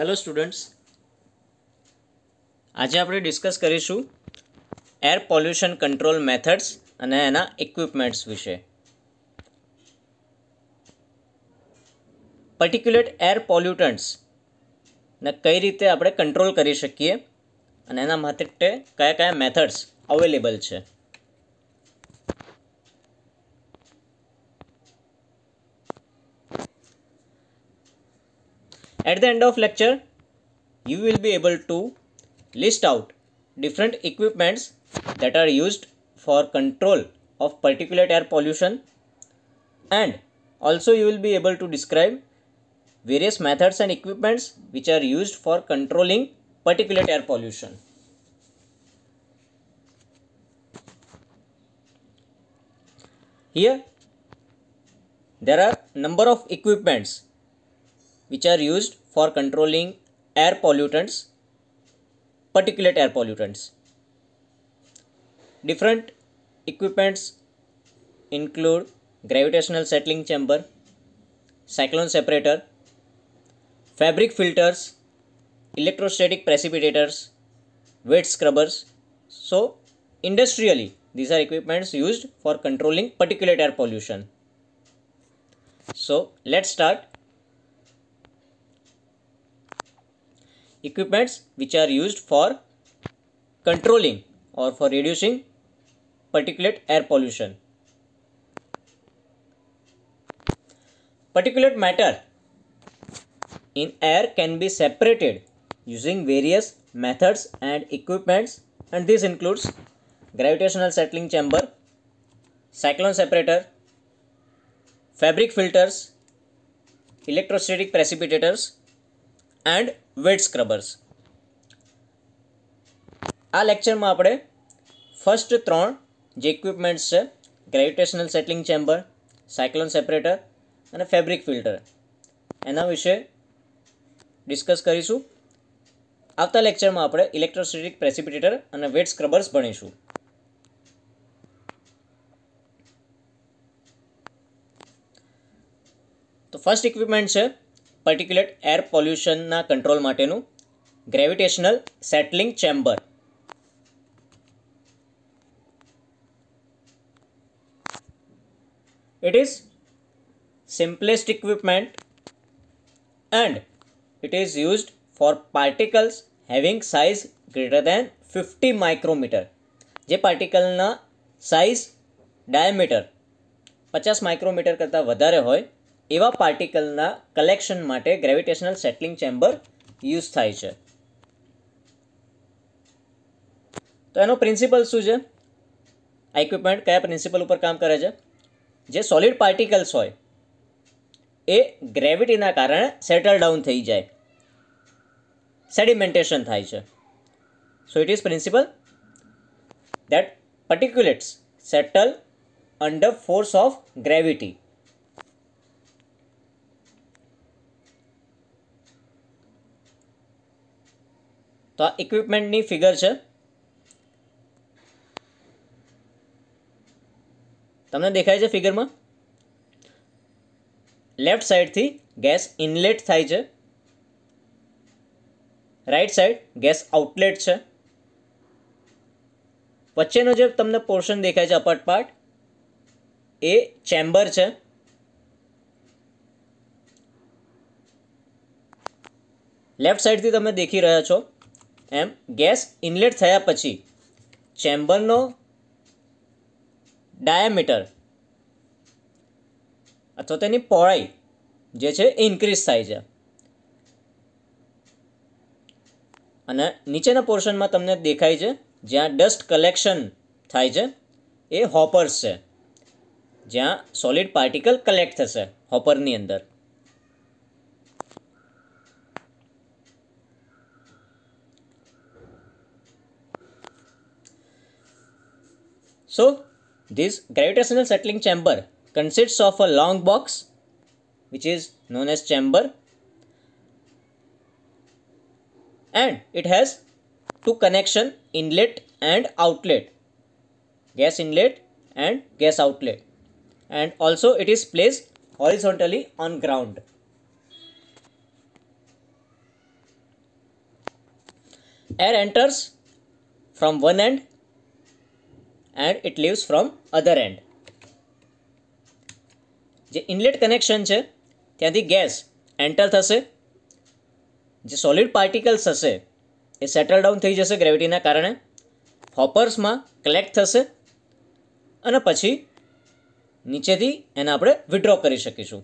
Hello students આજે આપણે discuss કરીશું એર પોલ્યુશન કંટ્રોલ મેથડ્સ અને એના ઇક્વિપમેન્ટ્સ વિશે પર્ટિક્યુલેટ એર પોલ્યુટન્ટ્સ ને કઈ રીતે આપણે કંટ્રોલ કરી શકીએ અને એના માટે કયા કયા મેથડ્સ અવેલેબલ છે At the end of lecture, you will be able to list out different equipments that are used for control of particulate air pollution and also you will be able to describe various methods and equipments which are used for controlling particulate air pollution. Here there are number of equipments which are used for controlling air pollutants, particulate air pollutants. Different equipments include gravitational settling chamber, cyclone separator, fabric filters, electrostatic precipitators, wet scrubbers. So, industrially, these are equipments used for controlling particulate air pollution. So, let's start equipments which are used for controlling or for reducing particulate air pollution. Particulate matter in air can be separated using various methods and equipments and this includes gravitational settling chamber, cyclone separator, fabric filters, electrostatic precipitators, and wet scrubbers આ લેક્ચરમાં આપણે first ત્રણ જે equipments છે gravitational settling chamber cyclone separator અને fabric filter એના વિશે discuss કરીશું આવતા લેક્ચરમાં આપણે ઇલેક્ટ્રોસ્ટેટિક પ્રેસિપિટેટર અને વેટ સ્ક્રબર્સ ભણીશું તો ફર્સ્ટ ઇક્વિપમેન્ટ છે પર્ટિક્યુલેટ એર પોલ્યુશનના કંટ્રોલ માટેનું gravitational settling chamber it is simplest equipment and it is used for particles having size greater than 50 micrometer જે પાર્ટિકલના સાઇઝ ડાયામીટર પચાસ માઇક્રોમીટર કરતાં વધારે હોય એવા પાર્ટિકલના કલેક્શન માટે ગ્રેવિટેશનલ સેટલિંગ ચેમ્બર યુઝ થાય છે તો એનો પ્રિન્સિપલ શું છે આ ઇક્વિપમેન્ટ કયા પ્રિન્સિપલ ઉપર કામ કરે છે જે સોલિડ પાર્ટિકલ્સ હોય એ ગ્રેવિટીના કારણે સેટલ ડાઉન થઈ જાય સેડિમેન્ટેશન થાય છે so it is principle that particulates settle under force of gravity તો ઇક્વિપમેન્ટ ની ફિગર છે તમે દેખાય છે ફિગર માં લેફ્ટ સાઇડ થી ગેસ ઇનલેટ થાય છે રાઇટ સાઇડ ગેસ આઉટલેટ છે વચ્ચેનો જે તમે પોર્શન દેખાય છે અપટ પાર્ટ એ ચેમ્બર છે લેફ્ટ સાઇડ થી તમે દેખી રહ્યા છો એમ ગેસ ઇનલેટ થયા પછી ચેમ્બરનો ડાયામીટર અથવા તેની પહોળાઈ જે છે એ ઇન્ક્રીઝ થાય છે અને નીચેના પોર્શનમાં તમને દેખાય છે જ્યાં ડસ્ટ કલેક્શન થાય છે એ હોપર્સ છે જ્યાં સોલિડ પાર્ટિકલ કલેક્ટ થશે હોપરની અંદર So this gravitational settling chamber consists of a long box which is known as chamber and it has two connection inlet and outlet gas inlet and gas outlet and also it is placed horizontally on ground air enters from one end and it leaves from other end જે inlet connection છે ત્યાંથી gas enter થશે જે solid particles હશે એ settle down થઈ જશે ગ્રેવિટીના કારણે હોપર્સમાં collect થશે અને પછી નીચેથી એને આપણે વિડ્રો કરી શકીશું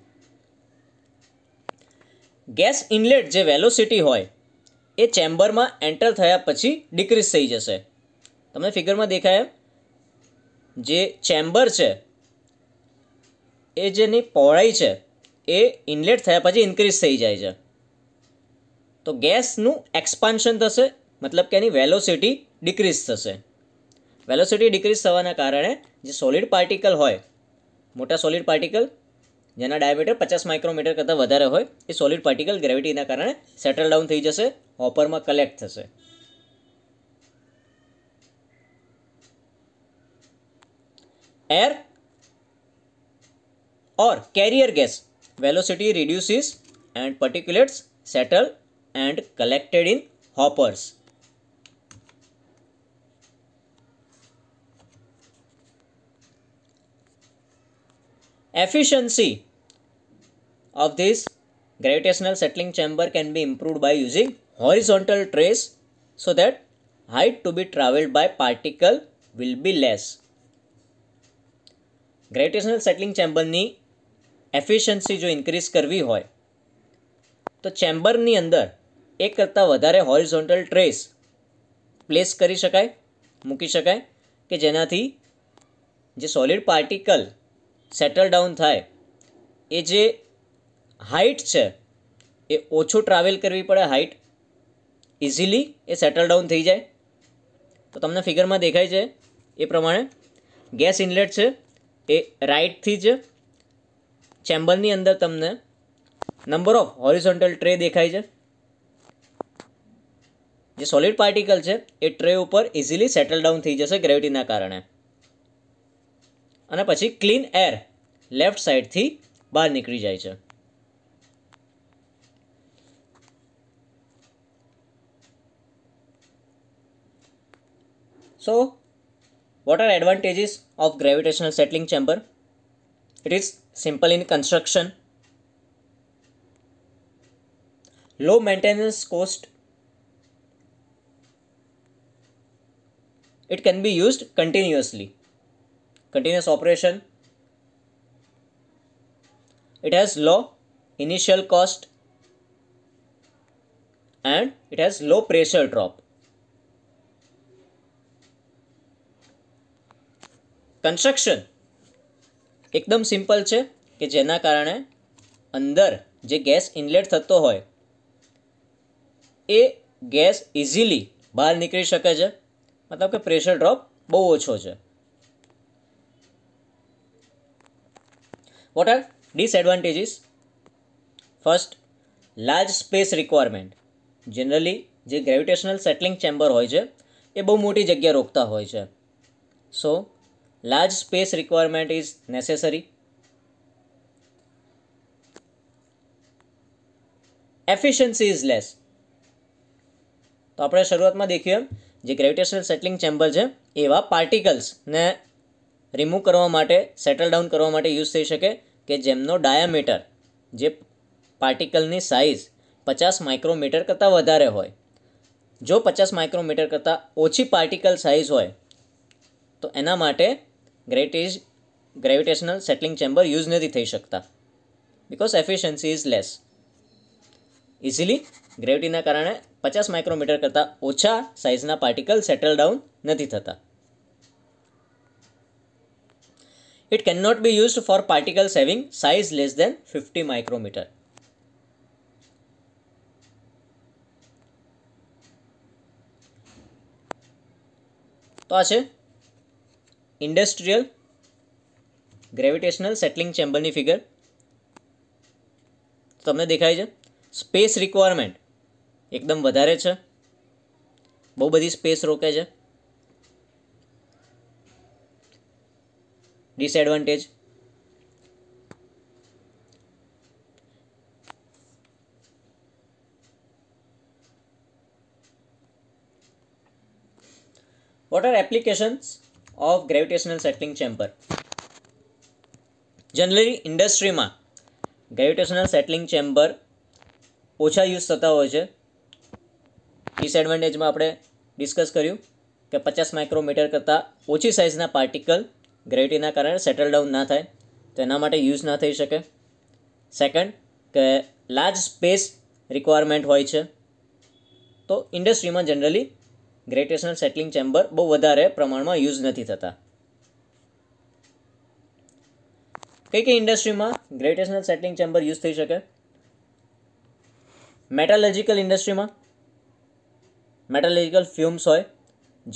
ગેસ ઇનલેટ જે વેલોસિટી હોય એ ચેમ્બરમાં એન્ટર થયા પછી ડિક્રીઝ થઈ જશે તમને ફિગરમાં દેખાય એમ જે ચેમ્બર છે એ જેની પહોળાઈ છે એ ઇનલેટ થયા પછી ઇન્ક્રીઝ થઈ જાય છે તો ગેસનું એક્સપાન્શન થશે મતલબ કે એની વેલોસિટી ડિક્રીઝ થશે વેલોસિટી ડિક્રીઝ થવાના કારણે જે સોલિડ પાર્ટિકલ હોય મોટા સોલિડ પાર્ટિકલ જેના ડાયામીટર પચાસ માઇક્રોમીટર કરતાં વધારે હોય એ સોલિડ પાર્ટિકલ ગ્રેવિટીના કારણે સેટલ ડાઉન થઈ જશે હોપરમાં કલેક્ટ થશે air or carrier gas velocity reduces and particulates settle and collected in hoppers efficiency of this gravitational settling chamber can be improved by using horizontal trays so that height to be traveled by particle will be less gravitational settling ચેમ્બરની efficiency જો increase કરવી હોય તો ચેમ્બરની અંદર એક કરતાં વધારે horizontal trace place કરી શકાય મૂકી શકાય કે જેનાથી જે સોલિડ પાર્ટિકલ સેટલ ડાઉન થાય એ જે હાઇટ છે એ ઓછું ટ્રાવેલ કરવી પડે હાઇટ ઇઝીલી એ સેટલ ડાઉન થઈ જાય તો તમને ફિગરમાં દેખાય છે એ પ્રમાણે ગેસ ઇનલેટ છે એ રાઇટથી જ ચેમ્બરની અંદર તમને નંબર ઓફ હોરિઝોન્ટલ ટ્રે દેખાય છે જે સોલિડ પાર્ટિકલ છે એ ટ્રે ઉપર ઇઝીલી સેટલ ડાઉન થઈ જશે ગ્રેવિટીના કારણે અને પછી ક્લીન એર લેફ્ટ સાઈડથી બહાર નીકળી જાય છે so What are advantages of gravitational settling chamber? It is simple in construction, low maintenance cost. It can be used continuously, continuous operation. It has low initial cost and it has low pressure drop. Construction એકદમ simple છે કે જેના કારણે અંદર જે gas inlet થતો હોય એ gas easily બહાર નીકળી શકે છે મતલબ કે પ્રેશર ડ્રોપ બહુ ઓછો છે what are disadvantages first large space requirement generally જે ગ્રેવિટેશનલ સેટલિંગ ચેમ્બર હોય છે એ બહુ મોટી જગ્યા રોકતા હોય છે સો large space requirement is necessary. Efficiency is less. તો આપણે શરૂઆતમાં દેખીએ જે ગ્રેવિટેશનલ સેટલિંગ ચેમ્બર છે એવા પાર્ટિકલ્સને રિમૂવ કરવા માટે સેટલ ડાઉન કરવા માટે યુઝ થઈ શકે કે જેમનો ડાયામીટર જે પાર્ટિકલની સાઇઝ પચાસ માઇક્રોમીટર કરતાં વધારે હોય જો પચાસ માઇક્રોમીટર કરતાં ઓછી પાર્ટિકલ સાઇઝ હોય તો એના માટે ગ્રેટિઝ ગ્રેવિટેશનલ સેટલિંગ ચેમ્બર યુઝ નથી થઈ શકતા because efficiency is less easily ગ્રેવિટીના કારણે પચાસ માઇક્રોમીટર કરતાં ઓછા સાઇઝના પાર્ટિકલ સેટલ ડાઉન નથી થતા it can not be used for particle saving size less than fifty micrometre તો આ છે ઇન્ડસ્ટ્રીયલ ગ્રેવિટેશનલ સેટલિંગ ચેમ્બરની ફિગર તમને દેખાય છે સ્પેસ રિક્વાયરમેન્ટ એકદમ વધારે છે બહુ બધી સ્પેસ રોકે છે disadvantage what are applications of gravitational settling chamber generally ઇન્ડસ્ટ્રીમાં ગ્રેવિટેશનલ સેટલિંગ ચેમ્બર ઓછા યુઝ થતા હોય છે ડિસએડવાન્ટેજમાં આપણે ડિસ્કસ કર્યું કે પચાસ માઇક્રોમીટર કરતાં ઓછી સાઇઝના પાર્ટિકલ ગ્રેવિટીના કારણે સેટલ ડાઉન ના થાય તો એના માટે યુઝ ના થઈ શકે સેકન્ડ કે લાર્જ સ્પેસ રિક્વાયરમેન્ટ હોય છે તો ઇન્ડસ્ટ્રીમાં જનરલી ગ્રેટેશનલ સેટલિંગ ચેમ્બર બહુ વધારે પ્રમાણમાં યુઝ નથી થતા કઈ કઈ ઇન્ડસ્ટ્રીમાં ગ્રેટેશનલ સેટલિંગ ચેમ્બર યુઝ થઈ શકે મેટાલોજિકલ ઇન્ડસ્ટ્રીમાં મેટાલોજિકલ ફ્યુમ્સ હોય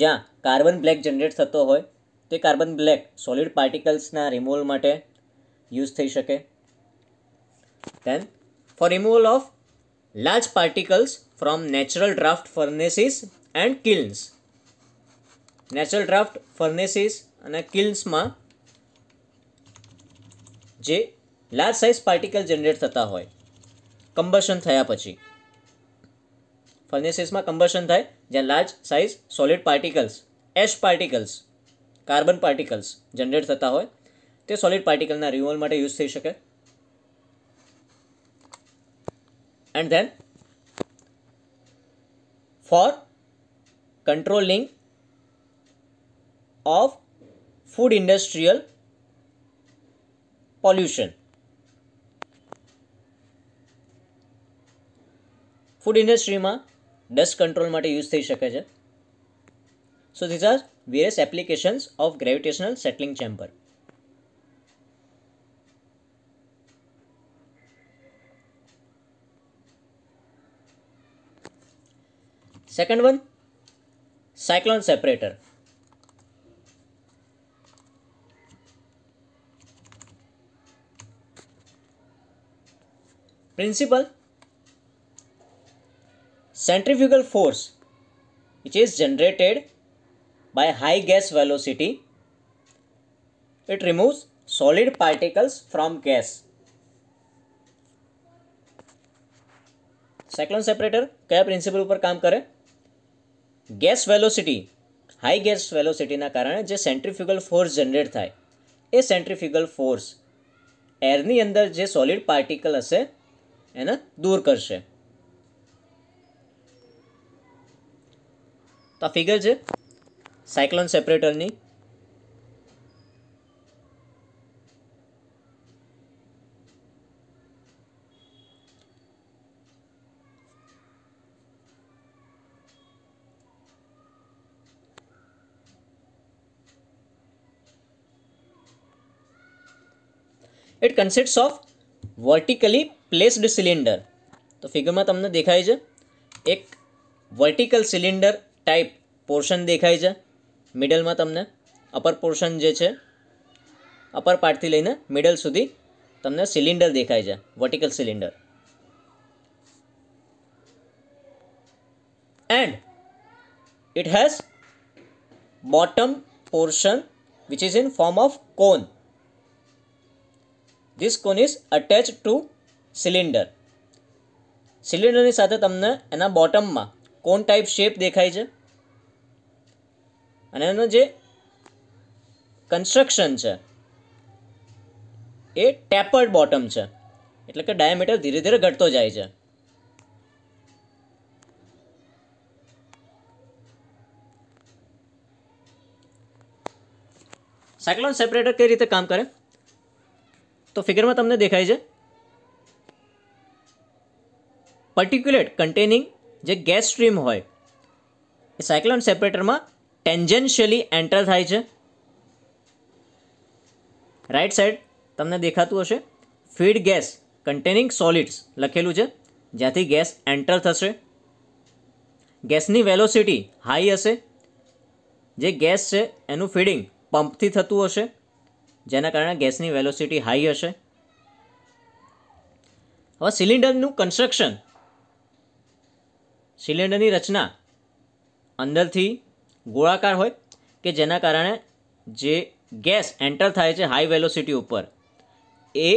જ્યાં કાર્બન બ્લેક જનરેટ થતો હોય તે કાર્બન બ્લેક સોલિડ પાર્ટિકલ્સના રિમૂવલ માટે યુઝ થઈ શકે then for removal of large particles from natural draught furnaces and kilns natural draught furnaces અને કિલ્સમાં જે લાર્જ સાઇઝ પાર્ટિકલ જનરેટ થતા હોય કમ્બશન થયા પછી ફર્નેસીસમાં કમ્બશન થાય જ્યાં large size solid particles ash particles carbon particles generate થતા હોય તે સોલિડ પાર્ટિકલના રિમોલ માટે યુઝ થઈ શકે and then for controlling of food industrial pollution food ઇન્ડસ્ટ્રીમાં ડસ્ટ કંટ્રોલ માટે યુઝ થઈ શકે છે so these are various applications of gravitational settling chamber second one cyclone separator principle centrifugal force which is generated by high gas velocity it removes solid particles from gas cyclone separator क्या principle ऊपर काम करे gas velocity high gas વેલોસિટીના કારણે જે centrifugal force generate થાય એ centrifugal force એરની અંદર જે સોલિડ પાર્ટિકલ હશે એને દૂર કરશે તો આ ફિગર છે સાયક્લોન સેપરેટરની it consist of vertically placed cylinder તો ફિગરમાં તમને દેખાય છે એક વર્ટિકલ સિલિન્ડર ટાઈપ પોર્શન દેખાય છે મિડલમાં તમને અપર પોર્શન જે છે અપર પાર્ટથી લઈને મિડલ સુધી તમને સિલિન્ડર દેખાય છે vertical cylinder and it has bottom portion which is in form of cone this cone is attach to cylinder સિલિન્ડરની સાથે તમને એના બોટમમાં કોન ટાઈપ શેપ દેખાય છે અને એનું જે કન્સ્ટ્રક્શન છે એ ટેપર્ડ બોટમ છે એટલે કે ડાયામીટર ધીરે ધીરે ઘટતો જાય છે સાયક્લોન સેપરેટર કઈ રીતે કામ કરે તો ફિગરમાં તમને દેખાય છે પર્ટિક્યુલેટ કન્ટેનિંગ જે ગેસ સ્ટ્રીમ હોય એ સાયક્લોન સેપરેટરમાં ટેન્જેન્શિયલી એન્ટર થાય છે રાઈટ સાઈડ તમને દેખાતું હશે ફીડ ગેસ કન્ટેનિંગ સોલિડ્સ લખેલું છે જ્યાંથી ગેસ એન્ટર થશે ગેસની વેલોસિટી હાઈ હશે જે ગેસ છે એનું ફીડિંગ પંપથી થતું હશે જેના કારણે ગેસની વેલોસિટી હાઈ હશે હવે સિલિન્ડરનું કન્સ્ટ્રક્શન સિલિન્ડરની રચના અંદરથી ગોળાકાર હોય કે જેના કારણે જે ગેસ એન્ટર થાય છે હાઈ વેલોસિટી ઉપર એ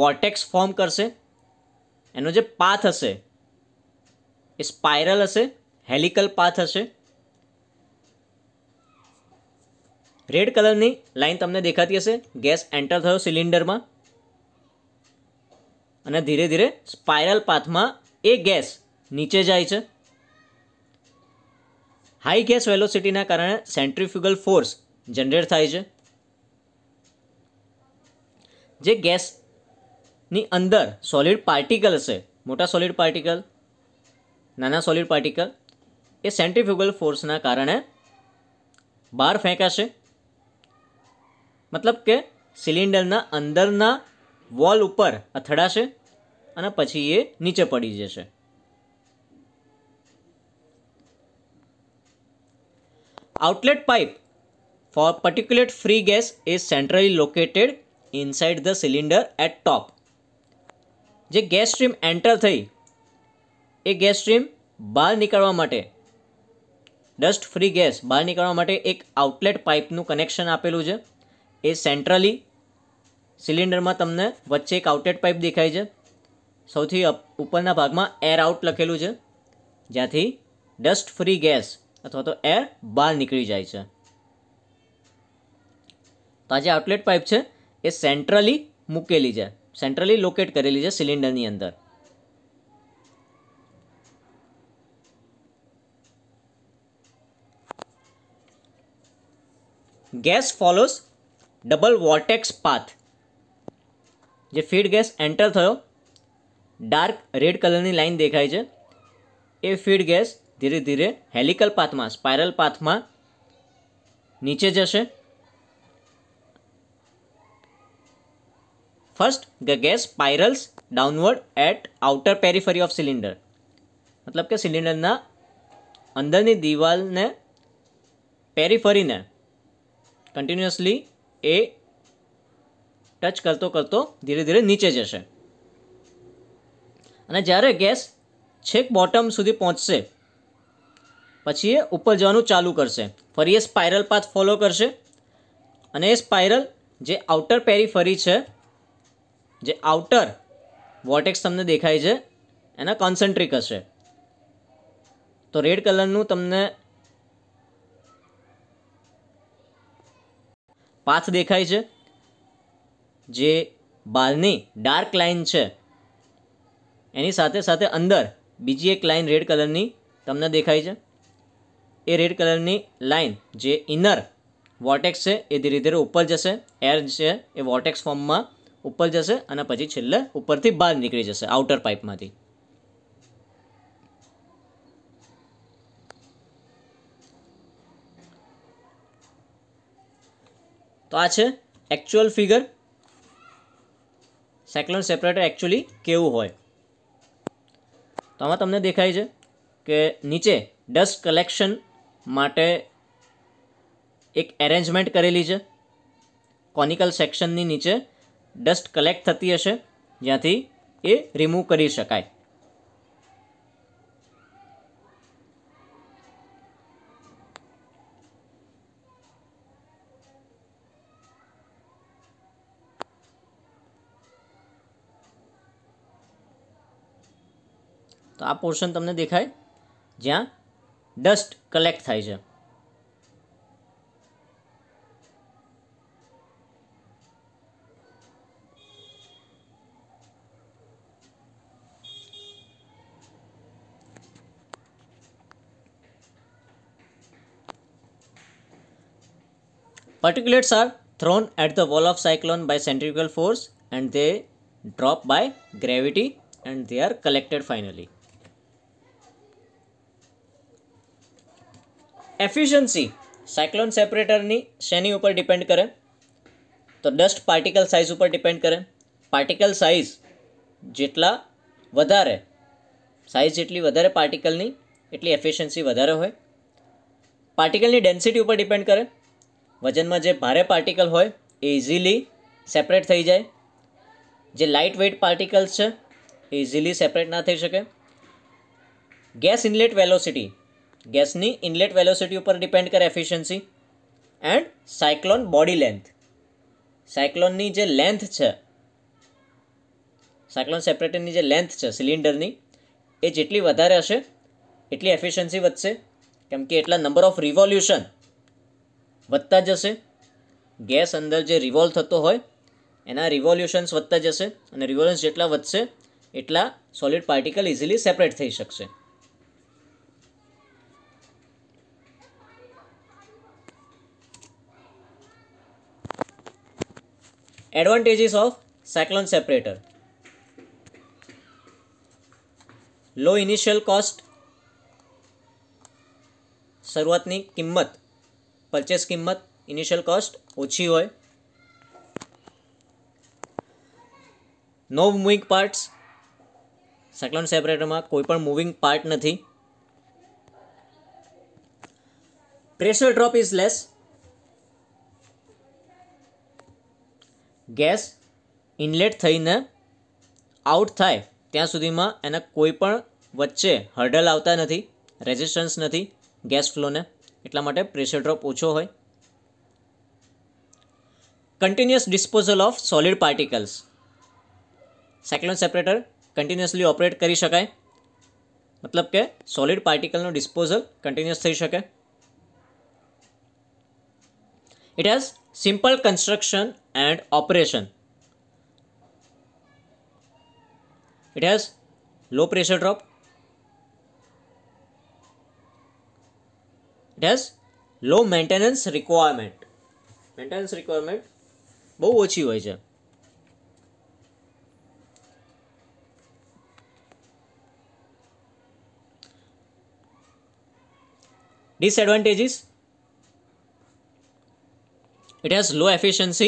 વોર્ટેક્સ ફોર્મ કરશે એનો જે પાથ હશે એ સ્પાયરલ હશે હેલિકલ પાથ હશે રેડ કલરની લાઇન તમને દેખાતી હશે ગેસ એન્ટર થયો સિલિન્ડરમાં અને ધીરે ધીરે સ્પાયરલ પાથમાં એ ગેસ નીચે જાય છે હાઈ ગેસ વેલોસિટીના કારણે સેન્ટ્રીફ્યુગલ ફોર્સ જનરેટ થાય છે જે ગેસની અંદર સોલિડ પાર્ટિકલ હશે મોટા સોલિડ પાર્ટિકલ નાના સોલિડ પાર્ટિકલ એ સેન્ટ્રીફ્યુગલ ફોર્સના કારણે બહાર ફેંકાશે મતલબ કે સિલિન્ડરના અંદરના વોલ ઉપર અથડાશે અને પછી એ નીચે પડી જશે outlet pipe for particulate free gas is centrally located inside the cylinder at top જે ગેસ સ્ટ્રીમ એન્ટર થઈ એ ગેસ સ્ટ્રીમ બહાર નીકળવા માટે ડસ્ટ ફ્રી ગેસ બહાર નીકળવા માટે એક આઉટલેટ પાઇપનું કનેક્શન આપેલું છે એ સેન્ટ્રલી સિલિન્ડરમાં તમને વચ્ચે એક આઉટલેટ પાઇપ દેખાય છે સૌથી ઉપરના ભાગમાં એર આઉટ લખેલું છે જ્યાંથી ડસ્ટ ફ્રી ગેસ અથવા તો એર બહાર નીકળી જાય છે તો આ જે આઉટલેટ પાઇપ છે એ સેન્ટ્રલી મૂકેલી છે સેન્ટ્રલી લોકેટ કરેલી છે સિલિન્ડરની અંદર gas follows double vortex path જે ફીડ ગેસ એન્ટર થયો ડાર્ક રેડ કલરની લાઇન દેખાય છે એ ફીડ ગેસ ધીરે ધીરે હેલિકલ પાથમાં સ્પાયરલ પાથમાં નીચે જશે first the gas spirals downward at outer periphery of cylinder મતલબ કે સિલિન્ડરના અંદરની દિવાલને પેરીફરીને કન્ટિન્યુઅસલી એ ટચ કરતો કરતો ધીરે ધીરે નીચે જશે અને જ્યારે ગેસ છેક બોટમ સુધી પહોંચશે પછી એ ઉપર જવાનું ચાલુ કરશે ફરી એ સ્પાયરલ પાથ ફોલો કરશે અને એ સ્પાયરલ જે આઉટર પેરી ફરી છે જે આઉટર વોટેક્સ તમને દેખાય છે એના કોન્સન્ટ્રિક હશે તો રેડ કલરનું તમને પાથ દેખાય છે જે બાલની ડાર્ક લાઇન છે એની સાથે સાથે અંદર બીજી એક લાઇન રેડ કલરની તમને દેખાય છે એ રેડ કલરની લાઇન જે ઇનર વોટેક્સ છે એ ધીરે ધીરે ઉપર જશે એર છે એ વોટેક્સ ફોર્મમાં ઉપર જશે અને પછી છેલ્લે ઉપરથી બહાર નીકળી જશે આઉટર પાઇપમાંથી તો આ છે actual figure cyclone separator actually કેવું હોય તો આમાં તમને દેખાય છે કે નીચે ડસ્ટ કલેક્શન માટે એક એરેન્જમેન્ટ કરેલી છે કોનિકલ સેક્શનની નીચે ડસ્ટ કલેક્ટ થતી હશે જ્યાંથી એ રિમૂવ કરી શકાય આ પોર્શન તમને દેખાય જ્યાં ડસ્ટ કલેક્ટ થાય છે Particulates are thrown at the wall of cyclone by centrifugal force and they drop by gravity and they are collected finally. Efficiency cyclone સેપરેટરની શેની ઉપર ડિપેન્ડ કરે તો ડસ્ટ પાર્ટિકલ સાઇઝ ઉપર ડિપેન્ડ કરે પાર્ટિકલ સાઇઝ જેટલા વધારે સાઇઝ જેટલી વધારે પાર્ટિકલની એટલી એફિશિયન્સી વધારે હોય પાર્ટિકલની ડેન્સિટી ઉપર ડિપેન્ડ કરે વજનમાં જે ભારે પાર્ટિકલ હોય એ ઇઝીલી સેપરેટ થઈ જાય જે લાઇટ વેઇટ પાર્ટિકલ્સ છે એ ઇઝીલી સેપરેટ ના થઈ શકે ગેસ ઇનલેટ વેલોસિટી ગેસની ઇનલેટ વેલોસિટી ઉપર ડિપેન્ડ કરે efficiency and cyclone body length સાયક્લોનની જે લેન્થ છે સાયક્લોન સેપરેટરની જે લેન્થ છે સિલિન્ડરની એ જેટલી વધારે હશે એટલી એફિશિયન્સી વધશે કેમ કે એટલા નંબર ઓફ રિવોલ્યુશન વધતા જશે ગેસ અંદર જે રિવોલ્વ થતો હોય એના રિવોલ્યુશન્સ વધતા જશે અને રિવોલ્યુશન્સ જેટલા વધશે એટલા સોલિડ પાર્ટિકલ ઇઝીલી સેપરેટ થઈ શકશે advantages of cyclone separator low initial cost શરૂઆતની કિંમત પરચેસ કિંમત ઇનિશિયલ કોસ્ટ ઓછી હોય નો મૂવિંગ પાર્ટ્સ સેકન્ડ સેપરેટરમાં કોઈ પણ મૂવિંગ પાર્ટ નથી pressure drop is less gas inlet થઈને આઉટ થાય ત્યાં સુધીમાં એના કોઈ પણ વચ્ચે હર્ડલ આવતા નથી રેઝિસ્ટન્સ નથી ગેસ ફ્લોને એટલા માટે પ્રેશર ડ્રોપ ઓછો હોય continuous disposal of solid particles cyclone separator continuously operate કરી શકાય મતલબ કે સોલિડ પાર્ટિકલનું ડિસ્પોઝલ કન્ટિન્યુઅસ થઈ શકે it has simple construction and operation it has low pressure drop it has low maintenance requirement maintenance requirement બહુ ઓછી હોય છે disadvantages it has low efficiency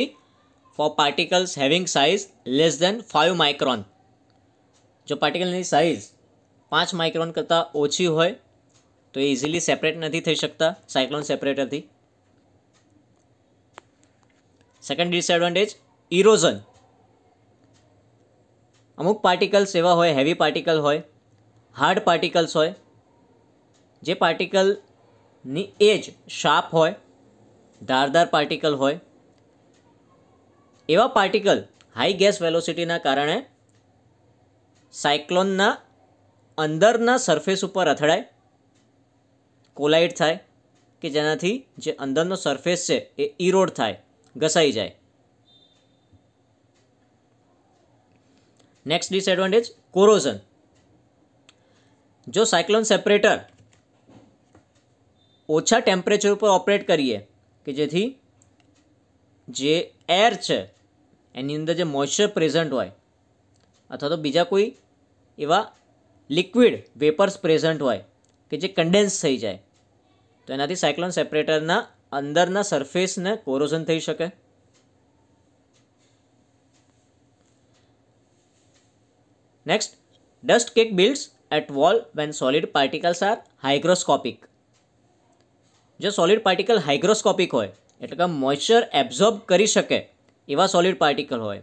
for particles having size less than five micron जो particle size पांच micron करता ओछी हो तो इजीली सेपरेट नहीं थी सकता साइक्लॉन सेपरेटर थी सेकंड डिसएडवांटेज इरोजन अमुक पार्टिकल्स एवं होवी पार्टिकल हो हार्ड पार्टिकल्स हो पार्टिकल एज शार्प हो ધારદાર પાર્ટિકલ હોય એવા પાર્ટિકલ હાઈ ગેસ વેલોસિટીના કારણે સાયક્લોનના અંદરના સરફેસ ઉપર અથડાય કોલાઇડ થાય કે જેનાથી જે અંદરનો સરફેસ છે એ ઇરોડ થાય ઘસાઈ જાય નેક્સ્ટ ડિસએડવાન્ટેજ કોરોઝન જો સાયક્લોન સેપરેટર ઓછા ટેમ્પરેચર ઉપર ઓપરેટ કરીએ કે જેથી જે એર છે એની અંદર જે મોઇશ્ચર પ્રેઝન્ટ હોય અથવા તો બીજા કોઈ એવા લિક્વિડ વેપર્સ પ્રેઝન્ટ હોય કે જે કન્ડેન્સ થઈ જાય તો એનાથી સાયક્લોન સેપરેટરના અંદરના સરફેસને કોરોઝન થઈ શકે next dust cake builds at wall when solid particles are hygroscopic જે સોલિડ પાર્ટિકલ હાઇગ્રોસ્કોપિક હોય એટલે કે મોઇશ્ચર એબ્ઝોર્બ કરી શકે એવા સોલિડ પાર્ટિકલ હોય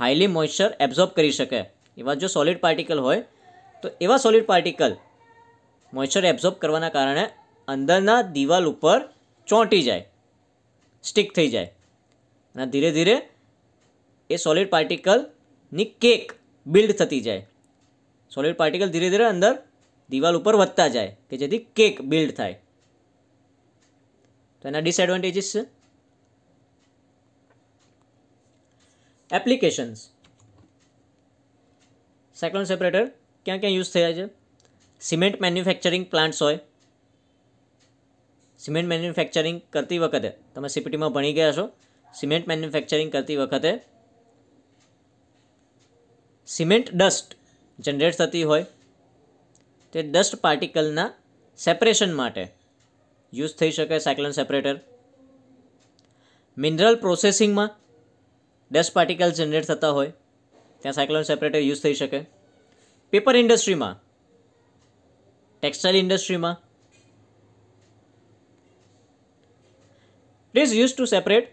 હાઈલી મોઇશ્ચર એબ્ઝોર્બ કરી શકે એવા જો સોલિડ પાર્ટિકલ હોય તો એવા સોલિડ પાર્ટિકલ મોઇશ્ચર એબ્ઝોર્બ કરવાના કારણે અંદરના દિવાલ ઉપર ચોંટી જાય સ્ટીક થઈ જાય અને ધીરે ધીરે એ સોલિડ પાર્ટિકલની કેક બિલ્ડ થતી જાય સોલિડ પાર્ટિકલ ધીરે ધીરે અંદર દિવાલ ઉપર વધતા જાય કે જેથી કેક બિલ્ડ થાય તો એના ડિસએડવાન્ટેજીસ છે એપ્લિકેશન્સ સાયક્લોન સેપરેટર ક્યાં ક્યાં યુઝ થયા છે સિમેન્ટ મેન્યુફેક્ચરિંગ પ્લાન્ટ્સ હોય સિમેન્ટ મેન્યુફેક્ચરિંગ કરતી વખતે તમે સીપીટીમાં ભણી ગયા છો સિમેન્ટ મેન્યુફેક્ચરિંગ કરતી વખતે સિમેન્ટ ડસ્ટ જનરેટ થતી હોય તે ડસ્ટ પાર્ટિકલના સેપરેશન માટે યુઝ થઈ શકે સાયક્લોન સેપરેટર મિનરલ પ્રોસેસિંગમાં ડસ્ટ પાર્ટિકલ જનરેટ થતા હોય ત્યાં સાયક્લોન સેપરેટર યુઝ થઈ શકે પેપર ઇન્ડસ્ટ્રીમાં ટેક્સટાઇલ ઇન્ડસ્ટ્રીમાં it is use to separate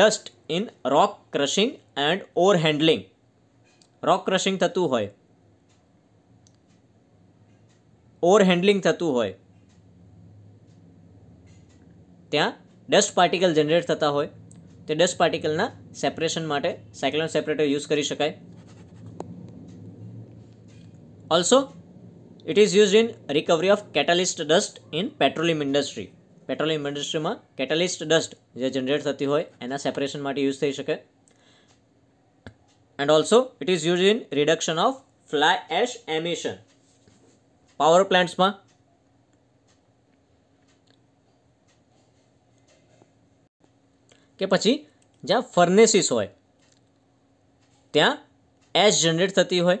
dust in rock crushing and ore handling rock crushing થતું હોય ઓર હેન્ડલિંગ થતું હોય ત્યાં ડસ્ટ પાર્ટિકલ જનરેટ થતા હોય તે ડસ્ટ પાર્ટિકલના સેપરેશન માટે સાયક્લોન સેપરેટર યુઝ કરી શકાય also it is use in recovery of catalyst dust in petroleum industry petroleum ઇન્ડસ્ટ્રીમાં કેટલિસ્ટ ડસ્ટ જે જનરેટ થતી હોય એના સેપરેશન માટે યુઝ થઈ શકે and also it is use in reduction of fly ash emission power પ્લાન્ટ્સમાં કે પછી જ્યાં ફર્નેસીસ હોય ત્યાં એસ જનરેટ થતી હોય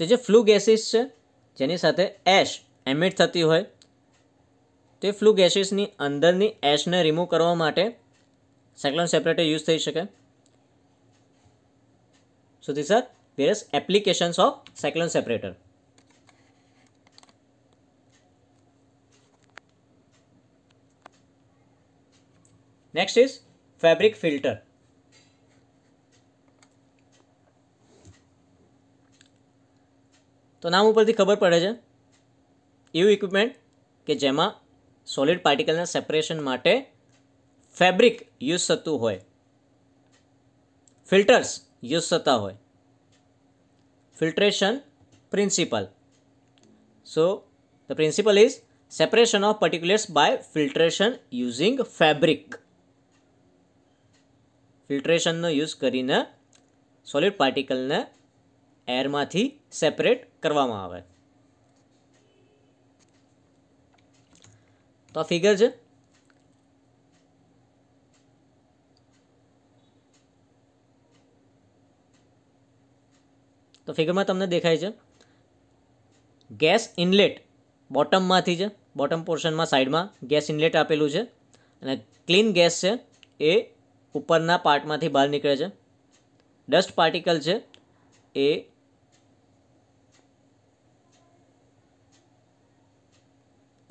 તો જે ફ્લુ ગેસીસ છે જેની સાથે એશ એમિટ થતી હોય તે ફ્લૂ ગેસીસની અંદરની એશને રિમૂવ કરવા માટે સાયક્લોન સેપરેટર યુઝ થઈ શકે so sir are various applications of cyclone separator Next is fabric filter. તો નામ ઉપરથી ખબર પડે છે એવું ઇક્વિપમેન્ટ કે જેમાં સોલિડ પાર્ટિકલના સેપરેશન માટે ફેબ્રિક યુઝ થતું હોય ફિલ્ટર્સ યુઝ થતા હોય filtration principle so the principle is separation of particulars by filtration using fabric ફિલ્ટ્રેશનનો યુઝ કરીને સોલિડ પાર્ટિકલને એરમાંથી સેપરેટ કરવામાં આવે તો આ ફિગર છે તો ફિગરમાં તમને દેખાય છે ગેસ ઇનલેટ બોટમમાંથી છે બોટમ પોર્શનમાં સાઈડમાં ગેસ ઇનલેટ આપેલું છે અને ક્લીન ગેસ છે એ ऊपर ना पार्ट माथी बाल निकले छे डस्ट पार्टिकल छे ए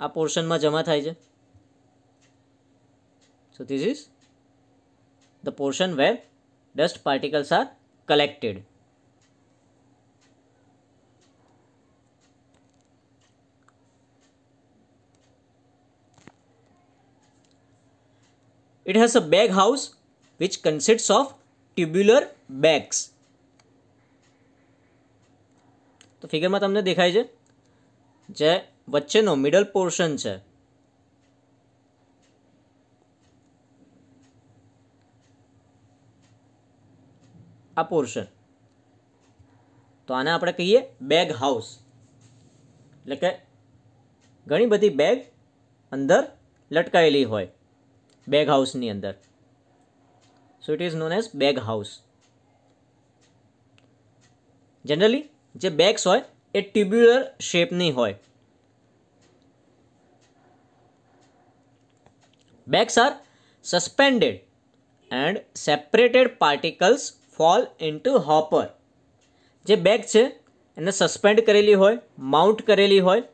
આ પોર્શન માં જમા થાય છે so this is the portion where dust particles are collected it has a bag house which consists of tubular bags તો ફિગરમાં તમને દેખાય છે જે વચ્ચેનો મિડલ પોર્શન છે આ પોર્શન તો આને આપણે કહીએ બેગ હાઉસ એટલે કે ઘણી બધી બેગ અંદર લટકાયેલી હોય બેગ હાઉસની અંદર So it is known as bag house. Generally જે બેગ્સ હોય એ ટ્યુબ્યુલર શેપની હોય bags are suspended and separated particles fall into hopper જે બેગ છે એને સસ્પેન્ડ કરેલી હોય માઉન્ટ કરેલી હોય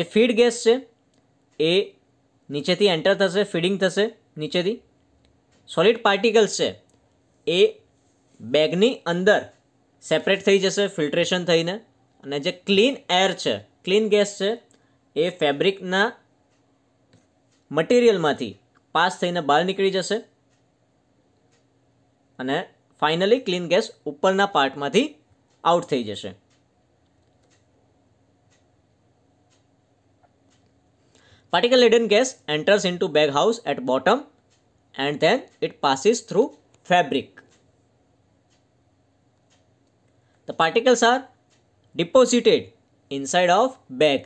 જે ફીડ ગેસ છે એ નીચેથી એન્ટર થશે ફિડિંગ થશે નીચેથી સોલિડ પાર્ટિકલ્સ છે એ બેગની અંદર સેપરેટ થઈ જશે ફિલ્ટ્રેશન થઈને અને જે ક્લીન એર છે ક્લીન ગેસ છે એ ફેબ્રિકના મટીરિયલમાંથી પાસ થઈને બહાર નીકળી જશે અને ફાઇનલી ક્લીન ગેસ ઉપરના પાર્ટમાંથી આઉટ થઈ જશે Particle laden gas enters into bag house at bottom and then it passes through fabric. The particles are deposited inside of bag.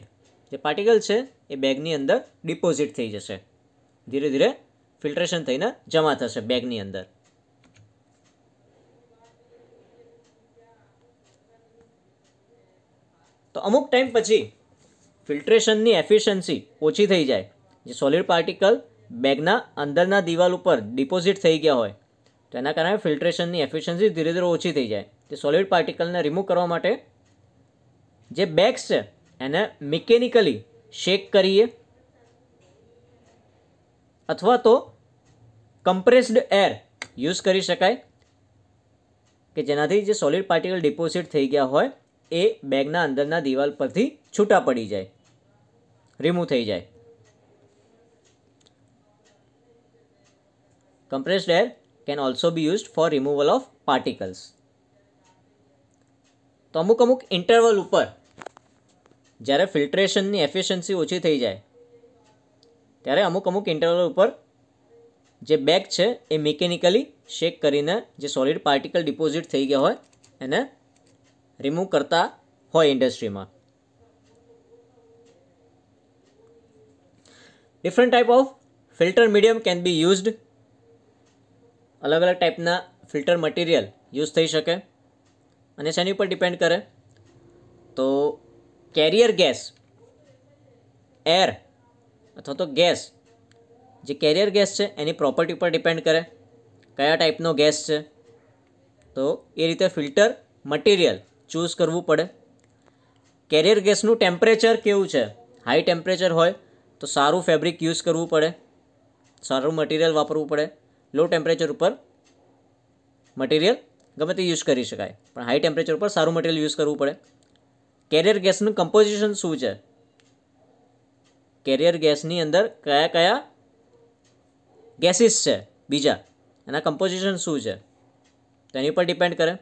જે પાર્ટિકલ છે એ બેગની અંદર ડિપોઝિટ થઈ જશે ધીરે ધીરે ફિલ્ટ્રેશન થઈને જમા થશે બેગની અંદર તો અમુક ટાઈમ પછી ફિલ્ટ્રેશનની એફિશિયન્સી ઓછી થઈ જાય જે સોલિડ પાર્ટિકલ બેગના અંદરના દિવાલ ઉપર ડિપોઝિટ થઈ ગયા હોય તેના કારણે ફિલ્ટ્રેશનની એફિશિયન્સી ધીરે ધીરે ઓછી થઈ જાય તે સોલિડ પાર્ટિકલને રિમૂવ કરવા માટે જે બેગ્સ છે એને મિકેનિકલી શેક કરીએ અથવા તો કમ્પ્રેસ્ડ એર યુઝ કરી શકાય કે જેનાથી જે સોલિડ પાર્ટિકલ ડિપોઝિટ થઈ ગયા હોય એ બેગના અંદરના દિવાલ પરથી છૂટા પડી જાય રિમૂવ થઈ જાય compressed air can also be used for removal of particles તો અમુક અમુક ઇન્ટરવલ ઉપર જ્યારે ફિલ્ટ્રેશનની એફિશિયન્સી ઓછી થઈ જાય ત્યારે અમુક અમુક ઇન્ટરવલ ઉપર જે બેગ છે એ મિકેનિકલી શેક કરીને જે સોલિડ પાર્ટિકલ ડિપોઝિટ થઈ ગયા હોય એને રિમૂવ કરતા હોય ઇન્ડસ્ટ્રીમાં different type of filter medium can be used અલગ અલગ ટાઈપના ફિલ્ટર મટીરિયલ યુઝ થઈ શકે અને શેની ઉપર ડિપેન્ડ કરે તો કેરિયર ગેસ એર અથવા તો ગેસ જે કેરિયર ગેસ છે એની પ્રોપર્ટી પર ડિપેન્ડ કરે કયા ટાઈપનો ગેસ છે તો એ રીતે ફિલ્ટર મટીરિયલ ચૂઝ કરવું પડે કેરિયર ગેસનું ટેમ્પરેચર કેવું છે હાઈ ટેમ્પરેચર હોય તો સારું ફેબ્રિક યુઝ કરવું પડે સારું મટીરિયલ વાપરવું પડે લો ટેમ્પરેચર ઉપર મટીરિયલ ગમે તે યુઝ કરી શકાય પણ હાઈ ટેમ્પરેચર ઉપર સારું મટીરિયલ યુઝ કરવું પડે કેરિયર ગેસનું કમ્પોઝિશન શું છે કેરિયર ગેસની અંદર કયા કયા ગેસીસ છે બીજા એના કમ્પોઝિશન શું છે તેની ઉપર ડિપેન્ડ કરે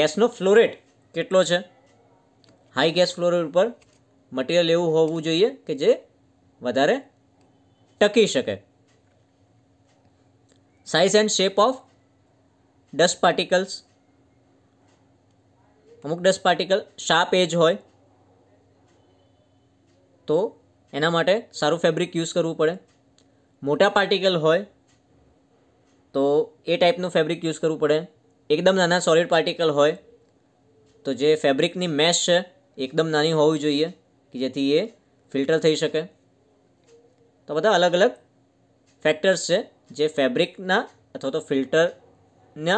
ગેસનો ફ્લોરેટ કેટલો છે હાઈ ગેસ ફ્લોરેટ ઉપર મટીરિયલ એવું હોવું જોઈએ કે જે વધારે ટકી શકે size and shape of dust particles અમુક ડસ્ટ પાર્ટિકલ શાર્પ એજ હોય તો એના માટે સારું ફેબ્રિક યુઝ કરવું પડે મોટા પાર્ટિકલ હોય તો એ ટાઈપનું ફેબ્રિક યુઝ કરવું પડે એકદમ નાના સોલિડ પાર્ટિકલ હોય તો જે ફેબ્રિકની મેશ છે એકદમ નાની હોવી જોઈએ કે જેથી એ ફિલ્ટર થઈ શકે તો બધા અલગ અલગ ફેક્ટર્સ છે જે ફેબ્રિકના અથવા તો ફિલ્ટરના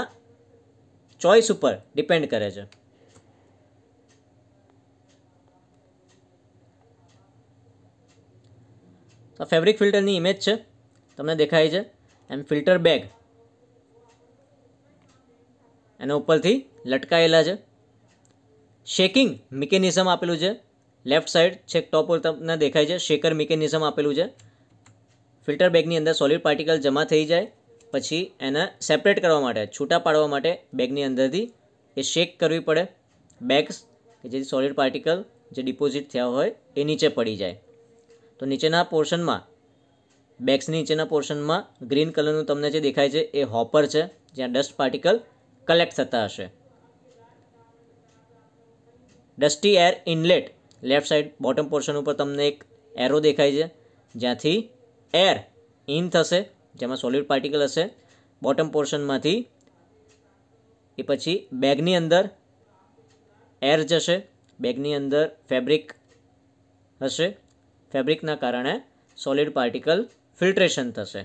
ચોઈસ ઉપર ડિપેન્ડ કરે છે તો ફેબ્રિક ફિલ્ટરની ઇમેજ છે તમને દેખાય છે એમ ફિલ્ટર બેગ એના ઉપરથી લટકાયેલા છે શેકિંગ મિકેનિઝમ આપેલું છે લેફ્ટ સાઈડ છેક ટોપ પર તમને દેખાય છે શેકર મિકેનિઝમ આપેલું છે ફિલ્ટર બેગની અંદર સોલિડ પાર્ટિકલ જમા થઈ જાય પછી એને સેપરેટ કરવા માટે છૂટા પાડવા માટે બેગની અંદરથી એ શેક કરવી પડે બેગ્સ કે જેથી સોલિડ પાર્ટિકલ જે ડિપોઝિટ થયા હોય એ નીચે પડી જાય તો નીચેના પોર્શનમાં બેગ્સની નીચેના પોર્શનમાં ગ્રીન કલરનું તમને જે દેખાય છે એ હોપર છે જ્યાં ડસ્ટ પાર્ટિકલ કલેક્ટ થતા હશે dusty air inlet left side bottom portion ઉપર તમને એક એરો દેખાય છે જ્યાંથી એર ઇન થશે જેમાં સોલિડ પાર્ટિકલ હશે બોટમ પોર્શનમાંથી એ પછી બેગની અંદર એર જશે બેગની અંદર ફેબ્રિક હશે ફેબ્રિકના કારણે સોલિડ પાર્ટિકલ ફિલ્ટ્રેશન થશે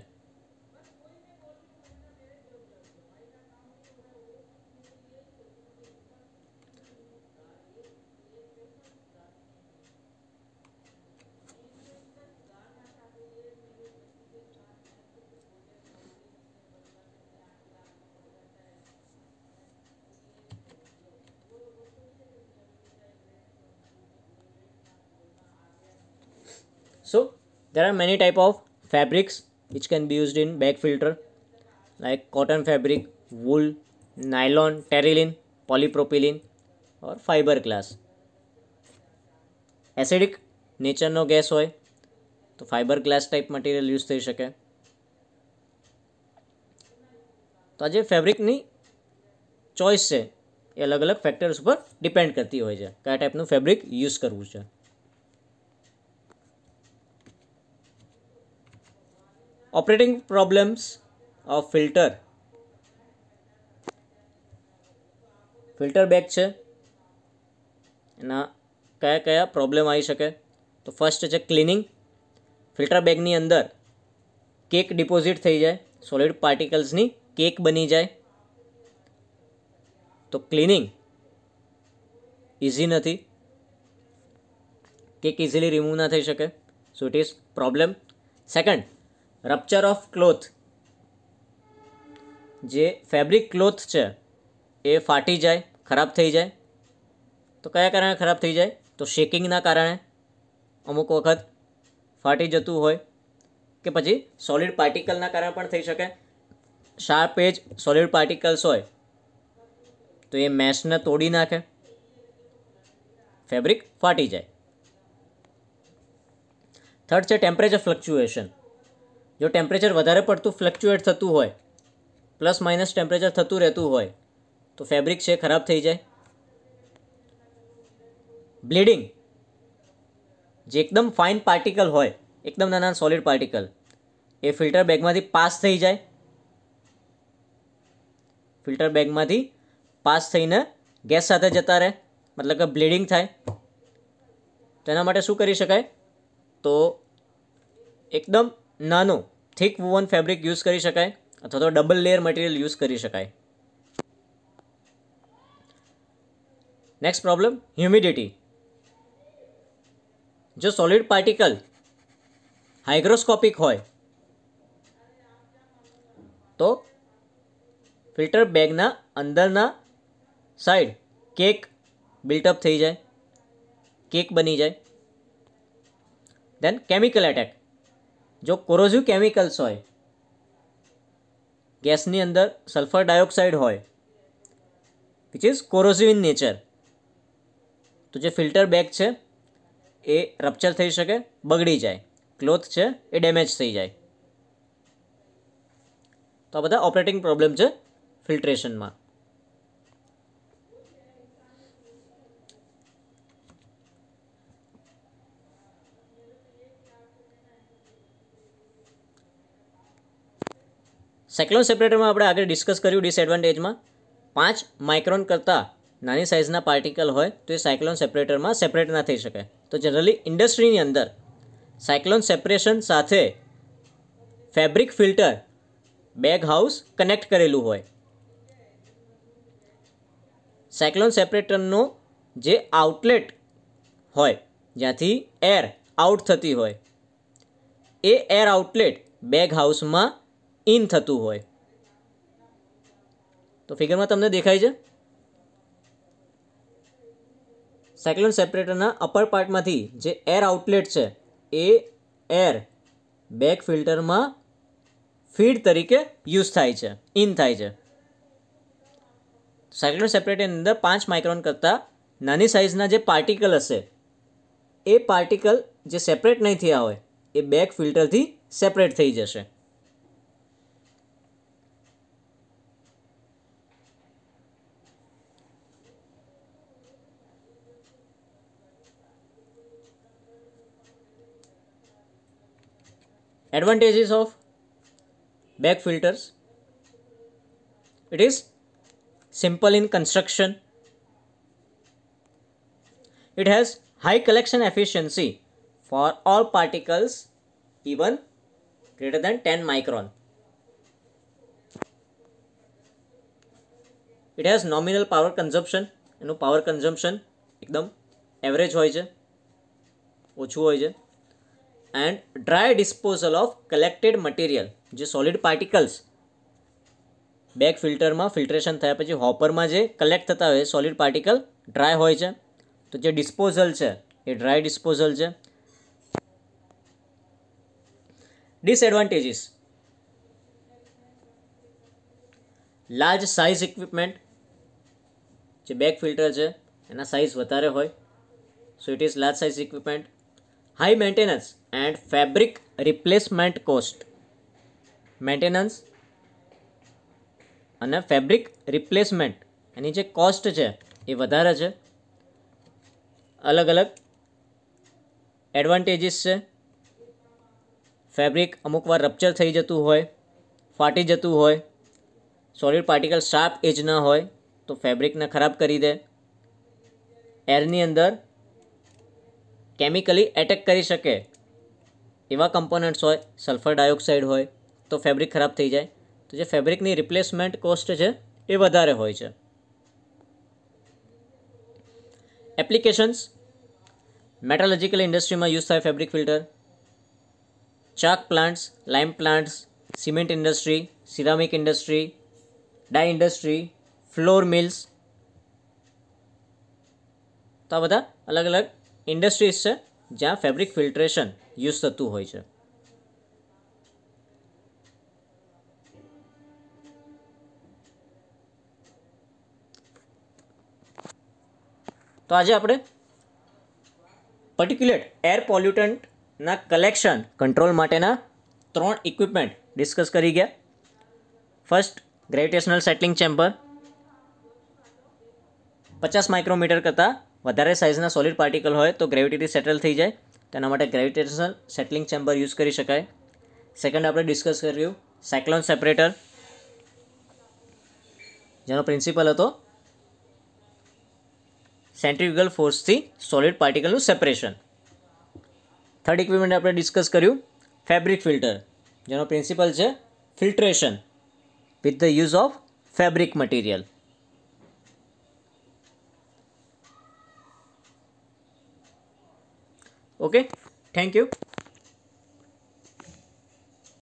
There are many type of fabrics which can be used in bag filter like cotton fabric, wool, nylon, terylene, polypropylene or fiberglass. Acidic નેચરનો ગેસ હોય તો fibreglass type material use થઈ શકે તો આ જે ફેબ્રિકની choice છે એ અલગ અલગ ફેક્ટર્સ ઉપર ડિપેન્ડ કરતી હોય છે કયા ટાઈપનું ફેબ્રિક યુઝ કરવું છે operating problems of filter filter bag છે એના કયા કયા પ્રોબ્લેમ આવી શકે તો ફર્સ્ટ છે ક્લિનિંગ ફિલ્ટર બેગની અંદર કેક ડિપોઝિટ થઈ જાય સોલિડ પાર્ટિકલ્સની કેક બની જાય તો ક્લિનિંગ ઇઝી નથી કેક ઇઝીલી રિમૂવ ના થઈ શકે so it is problem second rupture of cloth જે ફેબ્રિક ક્લોથ છે એ ફાટી જાય ખરાબ થઈ જાય તો કયા કારણે ખરાબ થઈ જાય તો શેકિંગના કારણે અમુક વખત ફાટી જતું હોય કે પછી સોલિડ પાર્ટિકલના કારણે પણ થઈ શકે શાર્પ એજ સોલિડ પાર્ટિકલ્સ હોય તો એ મેશને તોડી નાખે ફેબ્રિક ફાટી જાય થર્ડ છે ટેમ્પરેચર ફ્લક્ચ્યુએશન જો ટેમ્પરેચર વધારે પડતું ફ્લક્ચ્યુએટ થતું હોય પ્લસ માઇનસ ટેમ્પરેચર થતું રહેતું હોય તો ફેબ્રિક છે ખરાબ થઈ જાય બ્લીડિંગ જે એકદમ ફાઇન પાર્ટિકલ હોય એકદમ નાના સોલિડ પાર્ટિકલ એ ફિલ્ટર બેગમાંથી પાસ થઈ જાય ફિલ્ટર બેગમાંથી પાસ થઈને ગેસ સાથે જતા રહે મતલબ કે બ્લીડિંગ થાય તેના માટે શું કરી શકાય તો એકદમ નાનું થીક વુવન ફેબ્રિક યુઝ કરી શકાય અથવા તો ડબલ લેયર મટીરિયલ યુઝ કરી શકાય નેક્સ્ટ પ્રોબ્લેમ હ્યુમિડિટી જો સોલિડ પાર્ટિકલ હાઇગ્રોસ્કોપિક હોય તો ફિલ્ટર બેગના અંદરના સાઈડ કેક બિલ્ટઅપ થઈ જાય કેક બની જાય દેન કેમિકલ એટેક જો કોરોઝિવ કેમિકલ્સ હોય ગેસની અંદર સલ્ફર ડાયોક્સાઇડ હોય which is corrosive in nature તો જે ફિલ્ટર બેગ છે એ રપ્ચર થઈ શકે બગડી જાય ક્લોથ છે એ ડેમેજ થઈ જાય તો આ બધા ઓપરેટિંગ પ્રોબ્લેમ છે ફિલ્ટ્રેશનમાં સાયક્લોન સેપરેટરમાં આપણે આગળ ડિસ્કસ કર્યું ડિસએડવાન્ટેજમાં પાંચ માઇક્રોન કરતાં નાની સાઇઝના પાર્ટિકલ હોય તો એ સાયક્લોન સેપરેટરમાં સેપરેટ ના થઈ શકે તો જનરલી ઇન્ડસ્ટ્રીની અંદર સાયક્લોન સેપરેશન સાથે fabric filter bag house connect કરેલું હોય સાયક્લોન સેપરેટરનો જે આઉટલેટ હોય જ્યાંથી એર આઉટ થતી હોય એ એર આઉટલેટ બેગ હાઉસમાં ઇન થતું હોય તો ફિગરમાં તમને દેખાય છે સાયક્લોન સેપરેટરના અપર પાર્ટમાંથી જે એર આઉટલેટ છે એ એર બેક ફિલ્ટરમાં ફીડ તરીકે યુઝ થાય છે ઇન થાય છે સાયક્લોન સેપરેટરની અંદર પાંચ માઇક્રોન કરતાં નાની સાઇઝના જે પાર્ટિકલ હશે એ પાર્ટિકલ જે સેપરેટ નહીં થયા હોય એ બેક ફિલ્ટરથી સેપરેટ થઈ જશે advantages of back filters it is simple in construction it has high collection efficiency for all particles even greater than 10 micron it has nominal power consumption You know, power consumption, average હોય average, ઓછું હોય છે and dry disposal of collected material જે solid particles bag ફિલ્ટરમાં filtration થયા પછી હોપરમાં જે collect થતા હોય સોલિડ પાર્ટિકલ ડ્રાય હોય છે તો જે ડિસ્પોઝલ છે એ ડ્રાય ડિસ્પોઝલ છે ડિસએડવાન્ટેજીસ લાર્જ સાઇઝ ઇક્વિપમેન્ટ જે બેક ફિલ્ટર છે એના સાઇઝ વધારે હોય so it is large size equipment high maintenance and fabric replacement cost maintenance અને ફેબ્રિક રિપ્લેસમેન્ટ એની જે કોસ્ટ છે એ વધારે છે અલગ અલગ એડવાન્ટેજીસ છે ફેબ્રિક અમુક વાર રપ્ચર થઈ જતું હોય ફાટી જતું હોય સોલિડ પાર્ટિકલ શાર્પ એજ ન હોય તો ફેબ્રિકને ખરાબ કરી દે એરની અંદર કેમિકલી એટેક કરી શકે એવા કમ્પોનન્ટ્સ હોય સલ્ફર ડાયોક્સાઇડ હોય તો ફેબ્રિક ખરાબ થઈ જાય તો જે ફેબ્રિકની રિપ્લેસમેન્ટ કોસ્ટ છે એ વધારે હોય છે એપ્લિકેશન્સ મેટાલોજિકલ ઇન્ડસ્ટ્રીમાં યુઝ થાય fabric filter chalk plants lime plants cement industry ceramic industry dye industry flour mills તો આ બધા અલગ અલગ ઇન્ડસ્ટ્રીઝ છે જ્યાં ફેબ્રિક ફિલ્ટ્રેશન યુઝ થતું હોય છે તો આજે આપણે પર્ટિક્યુલેટ એર પોલ્યુટન્ટના કલેક્શન કંટ્રોલ માટેના ત્રણ ઇક્વિપમેન્ટ ડિસ્કસ કરી ગયા ફર્સ્ટ ગ્રેવિટેશનલ સેટલિંગ ચેમ્બર પચાસ માઇક્રોમીટર કરતાં વધારે સાઇઝના સોલિડ પાર્ટિકલ હોય તો ગ્રેવિટીથી સેટલ થઈ જાય તેના માટે ગ્રેવિટેશનલ સેટલિંગ ચેમ્બર યુઝ કરી શકાય સેકન્ડ આપણે ડિસ્કસ કર્યું સાયક્લોન સેપરેટર જેનો પ્રિન્સિપલ હતો સેન્ટ્રિફ્યુગલ ફોર્સથી સોલિડ પાર્ટિકલનું સેપરેશન થર્ડ ઇક્વિપમેન્ટ આપણે ડિસ્કસ કર્યું ફેબ્રિક ફિલ્ટર જેનો પ્રિન્સિપલ છે filtration with the use of fabric material okay thank you